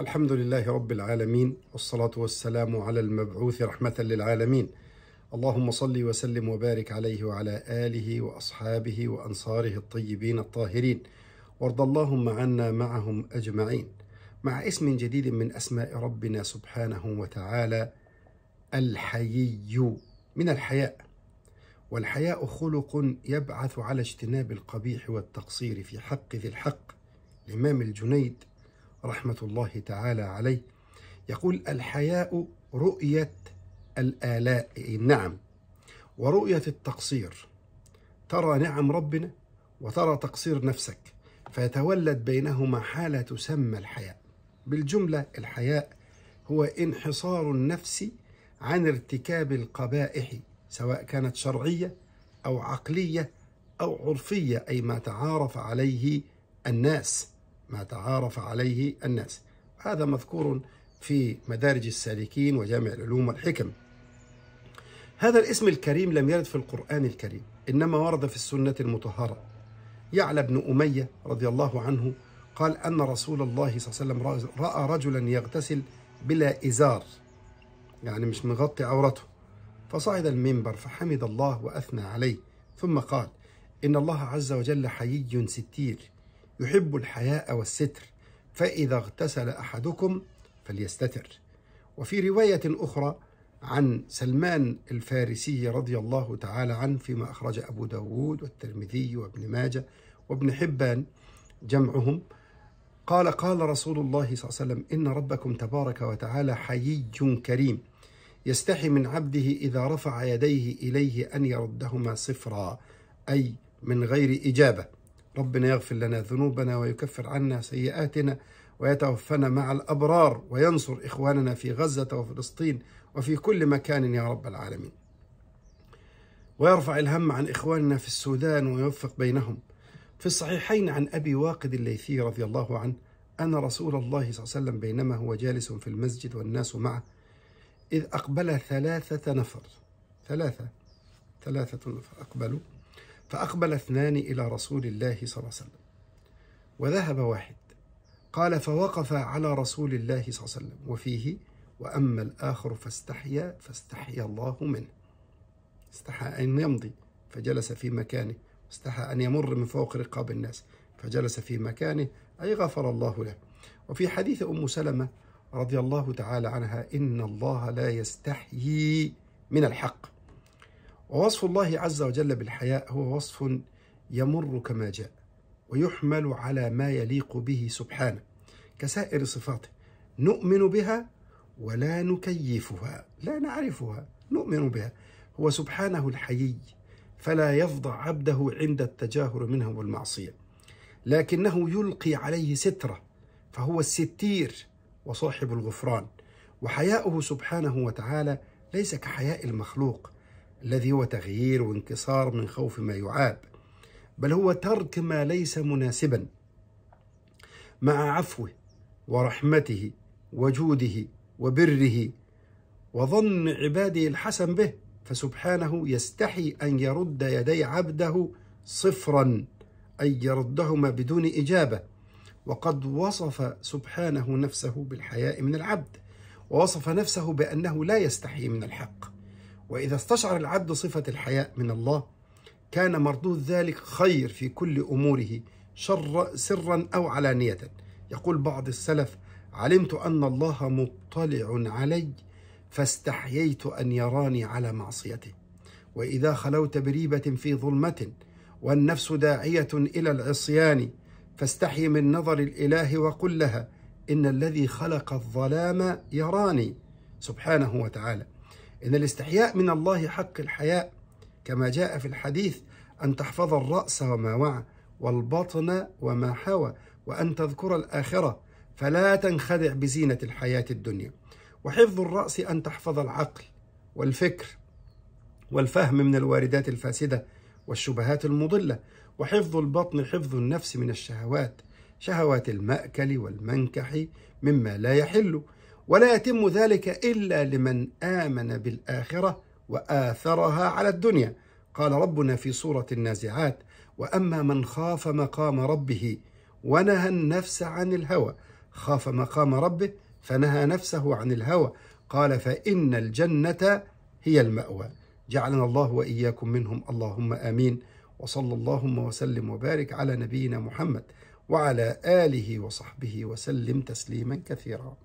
الحمد لله رب العالمين والصلاة والسلام على المبعوث رحمة للعالمين اللهم صل وسلم وبارك عليه وعلى آله وأصحابه وأنصاره الطيبين الطاهرين وارض اللهم عنا معهم أجمعين مع اسم جديد من أسماء ربنا سبحانه وتعالى الحيي من الحياء والحياء خلق يبعث على اجتناب القبيح والتقصير في حق ذي الحق الإمام الجنيد رحمة الله تعالى عليه يقول الحياء رؤية الآلاء النعم ورؤية التقصير ترى نعم ربنا وترى تقصير نفسك فيتولد بينهما حالة تسمى الحياء بالجملة الحياء هو انحصار النفس عن ارتكاب القبائح سواء كانت شرعية أو عقلية أو عرفية أي ما تعارف عليه الناس ما تعارف عليه الناس هذا مذكور في مدارج السالكين وجامع العلوم والحكم هذا الاسم الكريم لم يرد في القرآن الكريم إنما ورد في السنة المطهرة يعلى بن أمية رضي الله عنه قال أن رسول الله صلى الله عليه وسلم رأى رجلا يغتسل بلا إزار يعني مش مغطي عورته فصعد المنبر فحمد الله وأثنى عليه ثم قال إن الله عز وجل حيي ستير يحب الحياء والستر فإذا اغتسل أحدكم فليستتر وفي رواية أخرى عن سلمان الفارسي رضي الله تعالى عنه فيما أخرج أبو داود والترمذي وابن ماجة وابن حبان جمعهم قال قال رسول الله صلى الله عليه وسلم إن ربكم تبارك وتعالى حيي كريم يستحي من عبده إذا رفع يديه إليه أن يردهما صفرا أي من غير إجابة ربنا يغفر لنا ذنوبنا ويكفر عنا سيئاتنا ويتوفنا مع الأبرار وينصر إخواننا في غزة وفلسطين وفي كل مكان يا رب العالمين ويرفع الهم عن إخواننا في السودان ويوفق بينهم في الصحيحين عن أبي واقد الليثي رضي الله عنه أن رسول الله صلى الله عليه وسلم بينما هو جالس في المسجد والناس معه إذ أقبل ثلاثة نفر ثلاثة ثلاثة نفر أقبلوا فأقبل اثنان إلى رسول الله صلى الله عليه وسلم وذهب واحد قال فوقف على رسول الله صلى الله عليه وسلم وفيه وأما الآخر فاستحيا فاستحيا الله منه استحى أن يمضي فجلس في مكانه استحى أن يمر من فوق رقاب الناس فجلس في مكانه أي غفر الله له وفي حديث أم سلمة رضي الله تعالى عنها إن الله لا يستحيي من الحق ووصف الله عز وجل بالحياء هو وصف يمر كما جاء ويحمل على ما يليق به سبحانه كسائر صفاته نؤمن بها ولا نكيفها لا نعرفها نؤمن بها هو سبحانه الحيي فلا يفضع عبده عند التجاهر منه والمعصية لكنه يلقي عليه سترة فهو الستير وصاحب الغفران وحياؤه سبحانه وتعالى ليس كحياء المخلوق الذي هو تغيير وانكسار من خوف ما يعاب بل هو ترك ما ليس مناسبا مع عفوه ورحمته وجوده وبره وظن عباده الحسن به فسبحانه يستحي أن يرد يدي عبده صفرا أي يردهما بدون إجابة وقد وصف سبحانه نفسه بالحياء من العبد ووصف نفسه بأنه لا يستحي من الحق وإذا استشعر العبد صفة الحياء من الله كان مردود ذلك خير في كل أموره شر سرا أو علانية يقول بعض السلف علمت أن الله مطلع علي فاستحييت أن يراني على معصيته وإذا خلوت بريبة في ظلمة والنفس داعية إلى العصيان فاستحي من نظر الإله وقل لها إن الذي خلق الظلام يراني سبحانه وتعالى إن الاستحياء من الله حق الحياء كما جاء في الحديث أن تحفظ الرأس وما وعى والبطن وما حوى وأن تذكر الآخرة فلا تنخدع بزينة الحياة الدنيا وحفظ الرأس أن تحفظ العقل والفكر والفهم من الواردات الفاسدة والشبهات المضلة وحفظ البطن حفظ النفس من الشهوات شهوات المأكل والمنكح مما لا يحل ولا يتم ذلك إلا لمن آمن بالآخرة وآثرها على الدنيا قال ربنا في سورة النازعات وأما من خاف مقام ربه ونهى النفس عن الهوى خاف مقام ربه فنهى نفسه عن الهوى قال فإن الجنة هي المأوى جعلنا الله وإياكم منهم اللهم آمين وصلى اللهم وسلم وبارك على نبينا محمد وعلى آله وصحبه وسلم تسليما كثيرا